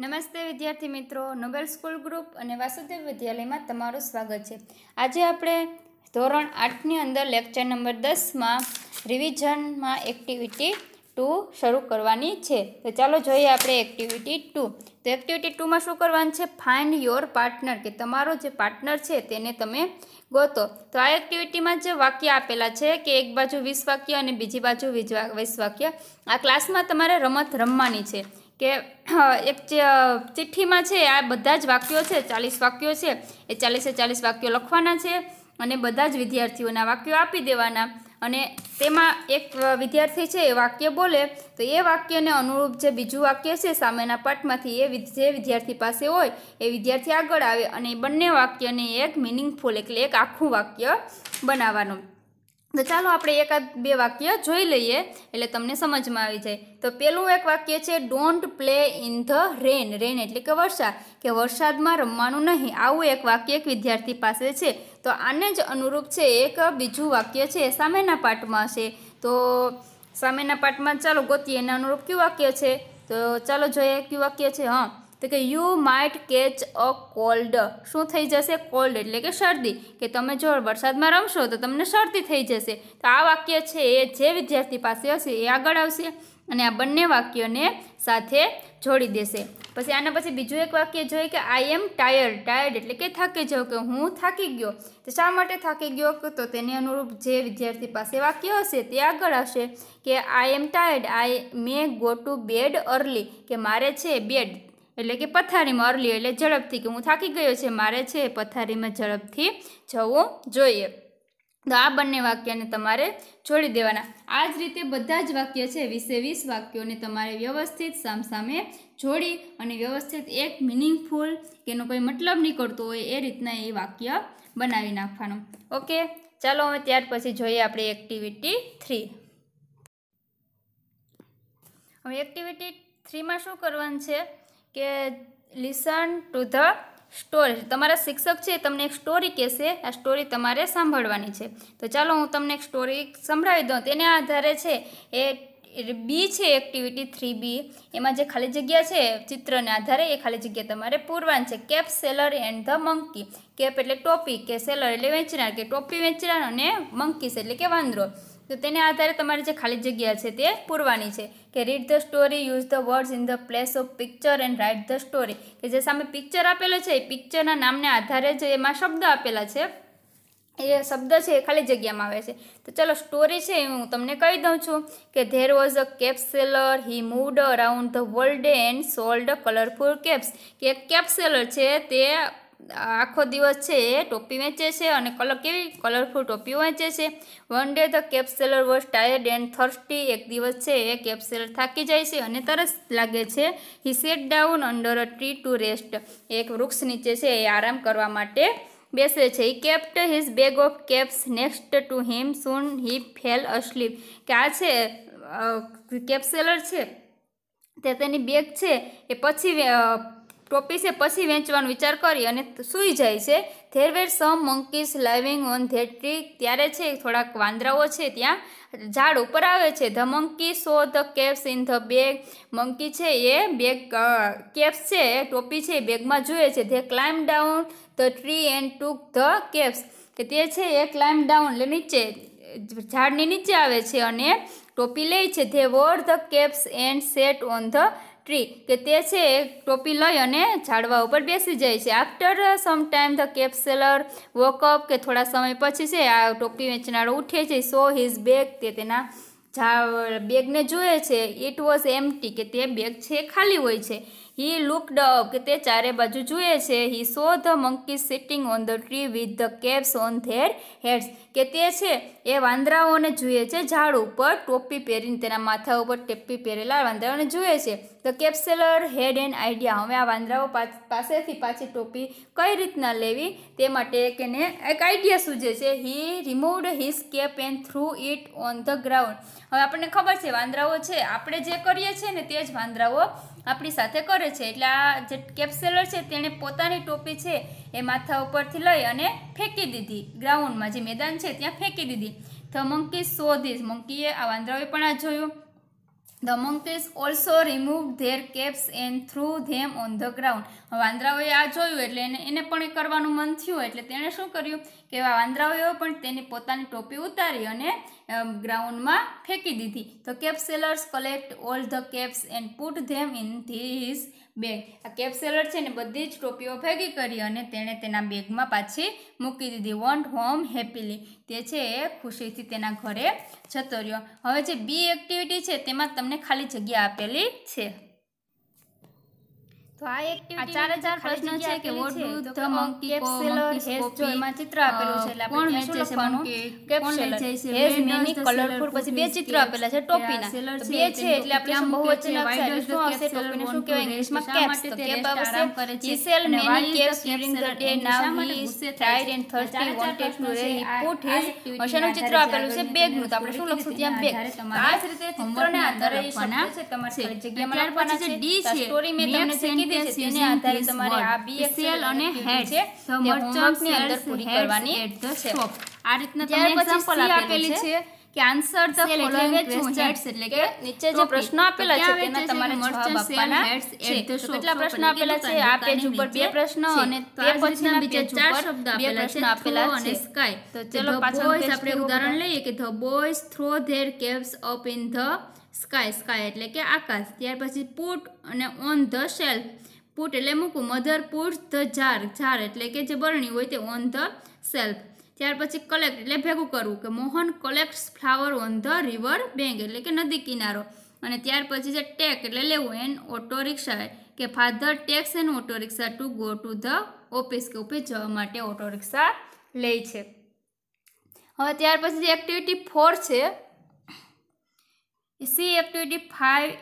નમસ્તે વિદ્યાર્થી મિત્રો નોબેલ સ્કૂલ ગ્રુપ અને વાસુદેવ વિદ્યાલયમાં તમારું સ્વાગત છે આજે આપણે ધોરણ આઠની અંદર લેક્ચર નંબર દસમાં રિવિઝનમાં એક્ટિવિટી ટુ શરૂ કરવાની છે તો ચાલો જોઈએ આપણે એક્ટિવિટી ટુ તો એક્ટિવિટી ટુમાં શું કરવાનું છે ફાઇન્ડ યોર પાર્ટનર કે તમારો જે પાર્ટનર છે તેને તમે ગોતો તો આ એક્ટિવિટીમાં જે વાક્ય આપેલા છે કે એક બાજુ વીસ વાક્ય અને બીજી બાજુ વીસ વાક્ય આ ક્લાસમાં તમારે રમત રમવાની છે કે એક ચિઠ્ઠીમાં છે આ બધા જ વાક્યો છે ચાલીસ વાક્યો છે એ ચાલીસે ચાલીસ વાક્યો લખવાના છે અને બધા જ વિદ્યાર્થીઓના વાક્યો આપી દેવાના અને તેમાં એક વિદ્યાર્થી છે એ વાક્ય બોલે તો એ વાક્યને અનુરૂપ જે બીજું વાક્ય છે સામેના પાઠમાંથી એ જે વિદ્યાર્થી પાસે હોય એ વિદ્યાર્થી આગળ આવે અને એ બંને વાક્યને એક મિનિંગફુલ એટલે એક આખું વાક્ય બનાવવાનું તો ચાલો આપણે એકાદ બે વાક્ય જોઈ લઈએ એટલે તમને સમજમાં આવી જાય તો પેલું એક વાક્ય છે don't play in the rain rain એટલે કે વરસાદ કે વરસાદમાં રમવાનું નહીં આવું એક વાક્ય એક વિદ્યાર્થી પાસે છે તો આને જ અનુરૂપ છે એક બીજું વાક્ય છે એ સામેના પાઠમાં છે તો સામેના પાઠમાં ચાલો ગોતીએ એના અનુરૂપ કયું વાક્ય છે તો ચાલો જોઈએ કયું વાક્ય છે હા તો કે you might catch a cold શું થઈ જશે કોલ્ડ એટલે કે શરદી કે તમે જો વરસાદમાં રમશો તો તમને શરદી થઈ જશે તો આ વાક્ય છે એ જે વિદ્યાર્થી પાસે હશે એ આગળ આવશે અને આ બંને વાક્યોને સાથે જોડી દેશે પછી આના પછી બીજું એક વાક્ય જોઈએ કે આઈ એમ ટાયર્ડ ટાયર્ડ એટલે કે થાકી જાઉં કે હું થાકી ગયો તો શા માટે થાકી ગયો તો તેને અનુરૂપ જે વિદ્યાર્થી પાસે વાક્ય હશે તે આગળ આવશે કે I am tired I may go to bed early કે મારે છે બેડ એટલે કે પથારીમાં અર્લી એટલે ઝડપથી કે હું થાકી ગયો છે મારે છે પથારીમાં ઝડપથી જવું જોઈએ તો આ બંને વાક્યને તમારે જોડી દેવાના આ જ રીતે બધા જ વાક્ય છે વીસે વીસ વાક્યોને તમારે વ્યવસ્થિત સામસામે જોડી અને વ્યવસ્થિત એક મિનિંગફુલ કે એનો કોઈ મતલબ નીકળતો હોય એ રીતના એ વાક્ય બનાવી નાખવાનું ઓકે ચાલો હવે ત્યાર પછી જોઈએ આપણે એક્ટિવિટી થ્રી હવે એક્ટિવિટી થ્રીમાં શું કરવાનું છે કે લિસન ટુ ધ સ્ટોરી તમારા શિક્ષક છે તમને એક સ્ટોરી કહેશે આ સ્ટોરી તમારે સાંભળવાની છે તો ચાલો હું તમને એક સ્ટોરી સંભળાવી દઉં તેના આધારે છે એ બી છે એક્ટિવિટી થ્રી બી એમાં જે ખાલી જગ્યા છે ચિત્રને આધારે એ ખાલી જગ્યા તમારે પૂરવાની છે cap seller and the monkey cap એટલે ટોપી કે સેલર એટલે વેચનાર કે ટોપી વેચનાર અને મંકીસ એટલે કે વાંદરો તો તેને આધારે તમારી જે ખાલી જગ્યા છે તે પૂરવાની છે કે read the story use the words in the place of picture and write the story કે જે સામે પિક્ચર આપેલો છે એ પિક્ચરના નામને આધારે જ એમાં શબ્દ આપેલા છે એ શબ્દ છે એ ખાલી જગ્યામાં આવે છે તો ચલો સ્ટોરી છે એ હું તમને કહી દઉં છું કે there was a cap seller he moved around the world and sold colourful caps કે એક કેપ છે તે આખો દિવસ છે એ ટોપી વેચે છે અને કલર કેવી કલરફુલ ટોપીઓ વેચે છે one day the cap seller was tired and thirsty એક દિવસ છે એ કેપસેલર થાકી જાય છે અને તરસ લાગે છે he sat down under a tree to rest એક વૃક્ષ નીચે છે એ આરામ કરવા માટે બેસે છે he kept his bag of caps next to him soon he fell asleep કે આ છે કેપ્સેલર છે તે તેની બેગ છે એ પછી ટોપીસે પછી વેચવાનો વિચાર કરી અને સૂઈ જાય છે there were some monkeys living on that tree ત્યારે છે થોડાક વાંદરાઓ છે ત્યાં ઝાડ ઉપર આવે છે the monkey saw the caps in the bag monkey છે એ બેગ કેપ્સ છે એ ટોપી છે એ બેગમાં જોઈએ છે they climb down the tree and took the caps કે તે છે એ ક્લાઇમ્બ ડાઉન એટલે નીચે ઝાડની નીચે આવે છે અને ટોપી લે છે they wore the caps and sat on the tree કે તે છે ટોપી લઈ અને ઝાડવા ઉપર બેસી જાય છે after some time the cap seller woke up કે થોડા સમય પછી છે આ ટોપી વેચનારો ઉઠે છે સો હિઝ બેગ તે તેના બેગને જોયે છે ઇટ વોઝ એમ ટી કે તે બેગ છે ખાલી હોય છે હી લુક અપ કે તે ચારે બાજુ જુએ છે he saw the monkey sitting on the tree with the caps on their heads કે તે છે એ વાંદરાઓને જુએ છે ઝાડ ઉપર ટોપી પહેરીને તેના માથા ઉપર ટેપી પહેરેલા વાંદરાઓને જુએ છે તો કેપ્સેલર હેડ એન્ડ આઈડિયા હવે આ વાંદરાઓ પાસેથી પાછી ટોપી કઈ રીતના લેવી તે માટે એક એને એક આઈડિયા સૂજે છે he removed his cap and threw it on the ground હવે આપણને ખબર છે વાંદરાઓ છે આપણે જે કરીએ છીએ ને તે જ વાંદરાઓ આપણી સાથે કરે છે એટલે આ જે કેપ્સેલર છે તેણે પોતાની ટોપી છે એ માથા ઉપરથી લઈ અને ફેંકી દીધી ગ્રાઉન્ડમાં જે મેદાન છે ત્યાં ફેંકી દીધી ધ મંકી સો ધીસ મંકીએ આ વાંદરાઓએ પણ આ જોયું the monkeys also remove their caps and threw them on the ground વાંદરાઓએ આ જોયું એટલે એને એને પણ એ કરવાનું મન થયું એટલે તેણે શું કર્યું કે વાંદરાઓએ પણ તેની પોતાની ટોપી ઉતારી અને ગ્રાઉન્ડમાં ફેંકી દીધી તો cap sellers collect all the caps and put them in these bag આ કેપ્સેલર છે ને બધી જ ટોપીઓ ભેગી કરી અને તેણે તેના બેગમાં પાછી મૂકી દીધી વોન્ટ હોમ હેપીલી તે છે એ ખુશીથી તેના ઘરે જતો રહ્યો હવે જે બી એક્ટિવિટી છે તેમાં તમને ખાલી જગ્યા આપેલી છે તો આ એક્ટિવિટી આ 4000 પ્રશ્ન છે કે what do the monkey cap seller has જો એમાં ચિત્ર આપેલું છે એટલે આપણે વેચે છે કેપ્સ્યુલર હેઝ મેની કલરફુલ પછી બે ચિત્ર આપેલા છે ટોપીના તો બે છે એટલે આપણે આમ બહુવચન આપશે શું આવશે ટોપીને શું કહેવાય ઇંગ્લિશમાં કેપ્સ તો કેપ આવશે he sells many caps during the day now he is tired and thirsty wanted to રે હી પુટ હિઝ ચિત્ર આપેલું છે બેગનું તો આપણે શું લખશું ત્યાં બેગ આ જ રીતે ચિત્રને અંદર એ છે તમારે જગ્યામાં લખવાના છે ડી છે સ્ટોરી મેં તમને જે જે સિને આ タル તમારી ABCL અને હે છે વર્ચક ની અંદર પૂરી કરવાની છે આ રીતના તમને એક્ઝામ્પલ આપેલી છે કે આન્સર જો ફોલોવે ચાર્ટ્સ એટલે કે નીચે જે પ્રશ્નો આપેલા છે કેના તમારા વર્ચક બાપાના હેડ્સ એટ ધ શો કેટલા પ્રશ્નો આપેલા છે આ પેજ ઉપર બે પ્રશ્નો અને પાજ પછીના વચ્ચે ચાર શબ્દ આપેલા છે પ્રશ્નો આપેલા છે અને સ્કાય ચલો પાછો આપણે ઉદાહરણ લઈએ કે the boys throw their caps up in the sky sky એટલે કે આકાશ ત્યાર પછી પુટ અને ઓન ધ શેલ્ફ પુટ એટલે મૂકવું mother put the jar jar એટલે કે જે બરણી હોય તે ઓન ધ સેલ્ફ ત્યાર પછી કલેક્ટ એટલે ભેગું કરવું કે Mohan collects flower on the river bank એટલે કે નદી કિનારો અને ત્યાર પછી જે ટેક એટલે લેવું એન ઓટો રિક્ષા કે father takes an auto rickshaw to go to the office કે ઓફિસ જવા માટે ઓટો રિક્ષા લે છે હવે ત્યાર પછી જે એક્ટિવિટી ફોર છે C activity five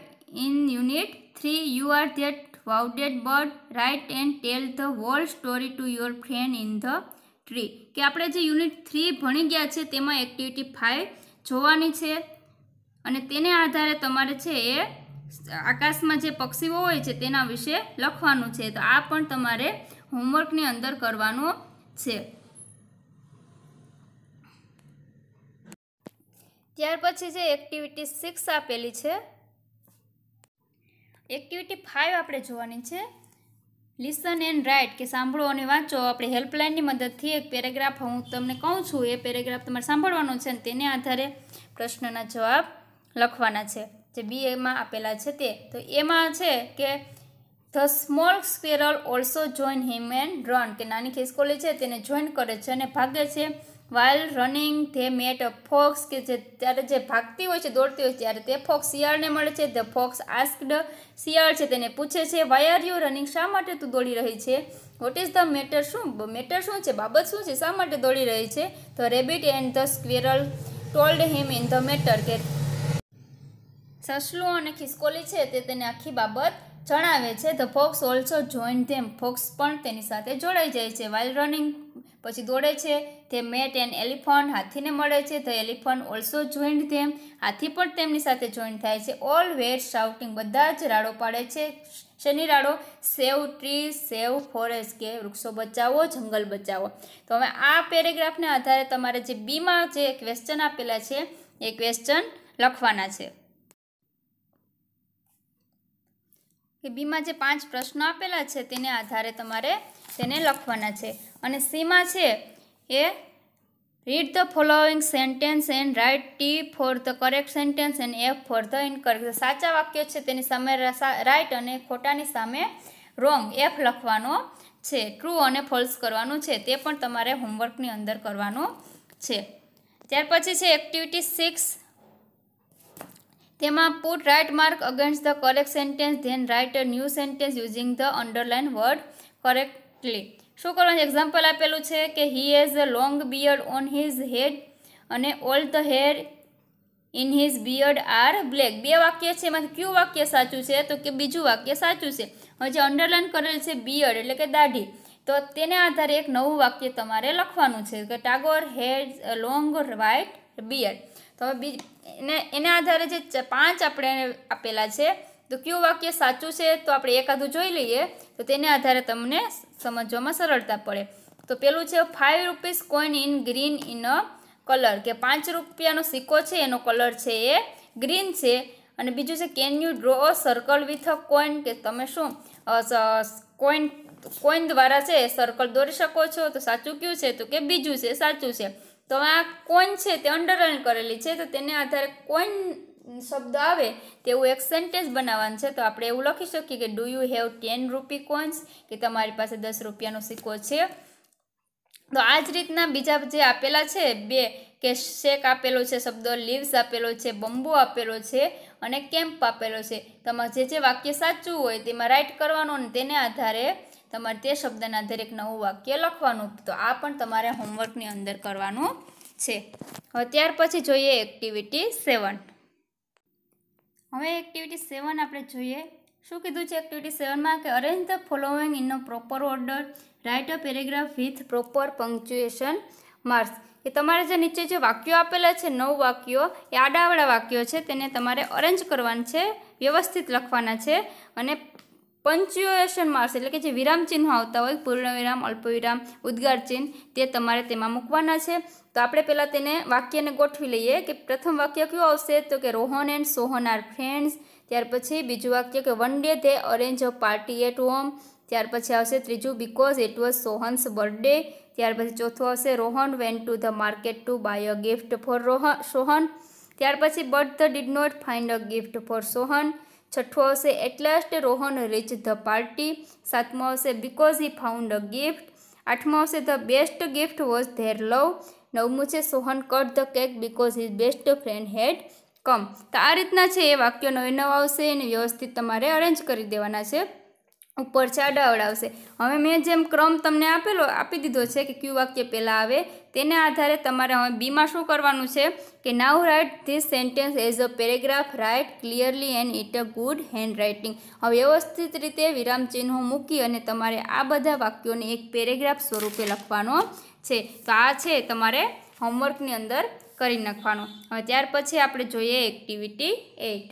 in unit three you are that wounded bird right and tell the whole story to your friend in the tree કે આપણે જે યુનિટ થ્રી ભણી ગયા છે તેમાં એક્ટિવિટી ફાઇવ જોવાની છે અને તેને આધારે તમારે છે એ આકાશમાં જે પક્ષીઓ હોય છે તેના વિશે લખવાનું છે તો આ પણ તમારે હોમવર્કની અંદર કરવાનું છે ત્યાર પછી જે એક્ટિવિટી સિક્સ આપેલી છે એક્ટિવિટી ફાઇવ આપણે જોવાની છે લિસન એન્ડ રાઇટ કે સાંભળો અને વાંચો આપણે હેલ્પલાઇનની મદદથી એક પેરેગ્રાફ હું તમને કહું છું એ પેરેગ્રાફ તમારે સાંભળવાનો છે અને તેને આધારે પ્રશ્નના જવાબ લખવાના છે જે બી એમાં આપેલા છે તે તો એમાં છે કે the small squirrel also join him and run કે નાની ખિસકોલી છે તેને જોઈન કરે છે અને ભાગે છે while running they met fox કે જે ત્યારે જે ભાગતી હોય છે દોડતી હોય છે ત્યારે તે ફોક્સ શિયાળને મળે છે ધ ફોક્સ આસ્કડ શિયાળ છે તેને પૂછે છે વાય આર યુ રનિંગ શા માટે તું દોડી રહી છે વોટ ઇઝ ધ મેટર શું મેટર શું છે બાબત શું છે શા માટે દોડી રહી છે the rabbit and the squirrel told him in the matter કે સસલું અને ખિસકોલી છે તે તેને આખી બાબત જણાવે છે the fox also join them fox પણ તેની સાથે જોડાઈ જાય છે વાઇલ્ડ રનિંગ પછી દોડે છે તે મેટ એન્ડ એલિફન્ટ હાથીને મળે છે the elephant also joined them હાથી પણ તેમની સાથે જોઈન્ટ થાય છે ઓલ વેર શાઉટિંગ બધા જ રાડો પાડે છે શેની રાડો સેવ ટ્રી સેવ ફોરેસ્ટ કે વૃક્ષો બચાવો જંગલ બચાવો તો હવે આ પેરેગ્રાફને આધારે તમારે જે બીમાં જે ક્વેશ્ચન આપેલા છે એ ક્વેશ્ચન લખવાના છે કે બીમાં જે પાંચ પ્રશ્નો આપેલા છે તેને આધારે તમારે તેને લખવાના છે અને સીમાં છે એ read the following sentence and write T for the correct sentence and F for the incorrect સાચા વાક્યો છે તેની સામે રાઇટ અને ખોટાની સામે રોંગ એફ લખવાનો છે ટ્રુ અને ફોલ્સ કરવાનું છે તે પણ તમારે હોમવર્કની અંદર કરવાનું છે ત્યાર પછી છે એક્ટિવિટી સિક્સ તેમાં put right mark against the correct sentence then write a new sentence using the underline word correctly શું કરવાનું એક્ઝામ્પલ આપેલું છે કે he has a long beard on his head અને all the hair in his beard are black બે વાક્ય છે એમાંથી કયું વાક્ય સાચું છે તો કે બીજું વાક્ય સાચું છે હવે જે અંડરલાઇન કરેલ છે બિયર્ડ એટલે કે દાઢી તો તેને આધારે એક નવું વાક્ય તમારે લખવાનું છે કે Tagore had long white beard તો બીજ એને એના આધારે જે પાંચ આપણે આપેલા છે તો કયું વાક્ય સાચું છે તો આપણે એકાદું જોઈ લઈએ તો તેના આધારે તમને સમજવામાં સરળતા પડે તો પેલું છે five rupees coin in green in a colour કે પાંચ રૂપિયાનો સિક્કો છે એનો કલર છે એ ગ્રીન છે અને બીજું છે can you draw a circle with a coin કે તમે શું કોઈન કોઈન દ્વારા છે સર્કલ દોરી શકો છો તો સાચું કયું છે તો કે બીજું છે સાચું છે તો આ કોન છે તે અંડરલાઇન કરેલી છે તો તેને આધારે કોન શબ્દ આવે તેવું એક સેન્ટેન્સ બનાવવાનું છે તો આપણે એવું લખી શકીએ કે do you have ten rupee coins કે તમારી પાસે દસ રૂપિયાનો સિક્કો છે તો આ જ રીતના બીજા જે આપેલા છે બે કે શેક આપેલો છે શબ્દો લીવ્સ આપેલો છે બંબુ આપેલો છે અને કેમ્પ આપેલો છે તમારે જે જે વાક્ય સાચું હોય તેમાં રાઇટ કરવાનું અને તેને આધારે તમારે તે શબ્દના આધારે એક નવું વાક્ય લખવાનું તો આ પણ તમારે હોમવર્કની અંદર કરવાનું છે હવે ત્યાર પછી જોઈએ એક્ટિવિટી સેવન હવે એક્ટિવિટી સેવન આપણે જોઈએ શું કીધું છે એક્ટિવિટી સેવનમાં કે અરેન્જ ધ ફોલોઈંગ ઇનનો proper order write a paragraph with proper punctuation marks એ તમારે જે નીચે જે વાક્યો આપેલા છે નવ વાક્યો એ આડાવાળા વાક્યો છે તેને તમારે અરેન્જ કરવાના છે વ્યવસ્થિત લખવાના છે અને પંચ્યુએશન માર્ક્સ એટલે કે જે વિરામ ચિહ્નો આવતા હોય પૂર્ણ વિરામ અલ્પવિરામ ઉદ્ગાર ચિહ્ન તે તમારે તેમાં મૂકવાના છે તો આપણે પહેલાં તેને વાક્યને ગોઠવી લઈએ કે પ્રથમ વાક્ય કયું આવશે તો કે Rohan and Sohan are friends ત્યાર પછી બીજું વાક્ય કે one day they arrange a party at home ત્યાર પછી આવશે ત્રીજું because it was Sohan's birthday ત્યાર પછી ચોથું આવશે Rohan went to the market to buy a gift for Rohan Sohan ત્યાર પછી but the did not find a gift for Sohan છઠ્ઠો આવશે at last Rohan reach the party સાતમો આવશે because he found a gift આઠમો આવશે the best gift was their love નવમું છે Sohan cut the cake because his best friend had come તો આ રીતના છે એ વાક્યો નવે નવા આવશે એને વ્યવસ્થિત તમારે અરેન્જ કરી દેવાના છે ઉપર છે અડાવડાવશે હવે મેં જેમ ક્રમ તમને આપેલો આપી દીધો છે કે ક્યુ વાક્ય પહેલાં આવે તેને આધારે તમારે હવે બીમાં શું કરવાનું છે કે now write this sentence as a paragraph write clearly and it a good handwriting હવે વ્યવસ્થિત રીતે વિરામ ચિહ્નો મૂકી અને તમારે આ બધા વાક્યોને એક પેરેગ્રાફ સ્વરૂપે લખવાનો છે તો આ છે તમારે હોમવર્કની અંદર કરી નાખવાનું હવે ત્યાર પછી આપણે જોઈએ એક્ટિવિટી એટ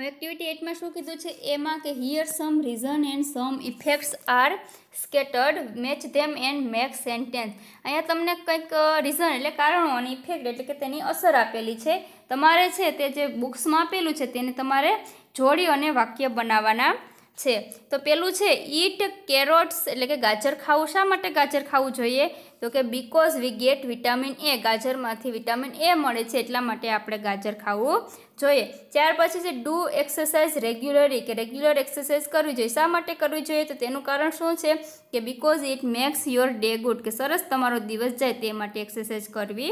હવે એક્ટિવિટી એટમાં શું કીધું છે એમાં કે here some reason and some effects are scattered match them and make sentence અહીંયા તમને કંઈક રીઝન એટલે કારણો અને ઇફેક્ટ એટલે કે તેની અસર આપેલી છે તમારે છે તે જે બુક્સમાં આપેલું છે તેને તમારે જોડી અને વાક્ય બનાવવાના છે તો પેલું છે ઈટ કેરોટ્સ એટલે કે ગાજર ખાવું શા માટે ગાજર ખાવું જોઈએ તો કે because we get vitamin A ગાજરમાંથી વિટામિન એ મળે છે એટલા માટે આપણે ગાજર ખાવું જોઈએ ત્યાર પછી છે ડુ એક્સરસાઇઝ રેગ્યુલરી કે રેગ્યુલર એક્સરસાઇઝ કરવી જોઈએ શા માટે કરવી જોઈએ તો તેનું કારણ શું છે કે because it makes your day good કે સરસ તમારો દિવસ જાય તે માટે એક્સરસાઇઝ કરવી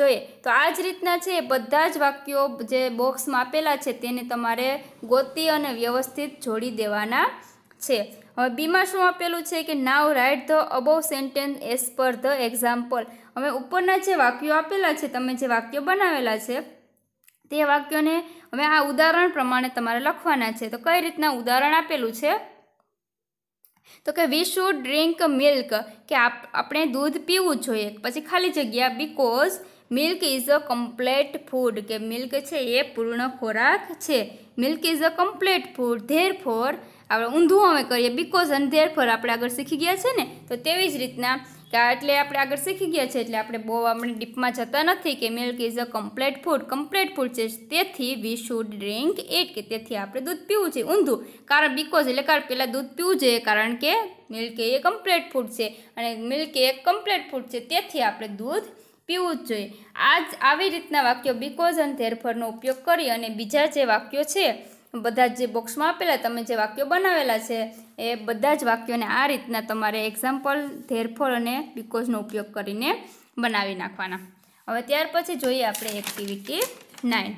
જોઈએ તો આ જ રીતના છે બધા જ વાક્યો જે બોક્સમાં આપેલા છે તેને તમારે ગોતી અને વ્યવસ્થિત જોડી દેવાના છે હવે બીમાં શું આપેલું છે કે now write the above sentence as per the example હવે ઉપરના જે વાક્યો આપેલા છે તમે જે વાક્યો બનાવેલા છે તે વાક્યોને હવે આ ઉદાહરણ પ્રમાણે તમારે લખવાના છે તો કઈ રીતના ઉદાહરણ આપેલું છે તો કે વી શુડ ડ્રિંક મિલ્ક કે આપણે દૂધ પીવું જોઈએ પછી ખાલી જગ્યા because milk is a complete food કે મિલ્ક છે એ પૂર્ણ ખોરાક છે milk is a complete food therefore આપણે ઊંધું અમે કરીએ બિકોઝ અને ફર આપણે આગળ શીખી ગયા છે ને તો તેવી જ રીતના કે એટલે આપણે આગળ શીખી ગયા છે એટલે આપણે બહુ આપણે ડીપમાં જતા નથી કે milk is a complete food complete food છે તેથી વી શુડ ડ્રિંક એટ કે તેથી આપણે દૂધ પીવું છે ઊંધું કારણ બિકોઝ એટલે કારણ પહેલાં દૂધ પીવું જોઈએ કારણ કે મિલ્ક એ કમ્પ્લેટ ફૂડ છે અને મિલ્ક એ કમ્પ્લેટ ફૂડ છે તેથી આપણે દૂધ પીવું જ જોઈએ આ જ આવી રીતના વાક્યો બિકોઝ અને ધેરફરનો ઉપયોગ કરી અને બીજા જે વાક્યો છે બધા જે બોક્સમાં આપેલા તમે જે વાક્યો બનાવેલા છે એ બધા જ વાક્યોને આ રીતના તમારે એક્ઝામ્પલ ધેરફોર અને બીકોઝનો ઉપયોગ કરીને બનાવી નાખવાના હવે ત્યાર પછી જોઈએ આપણે એક્ટિવિટી નાઇન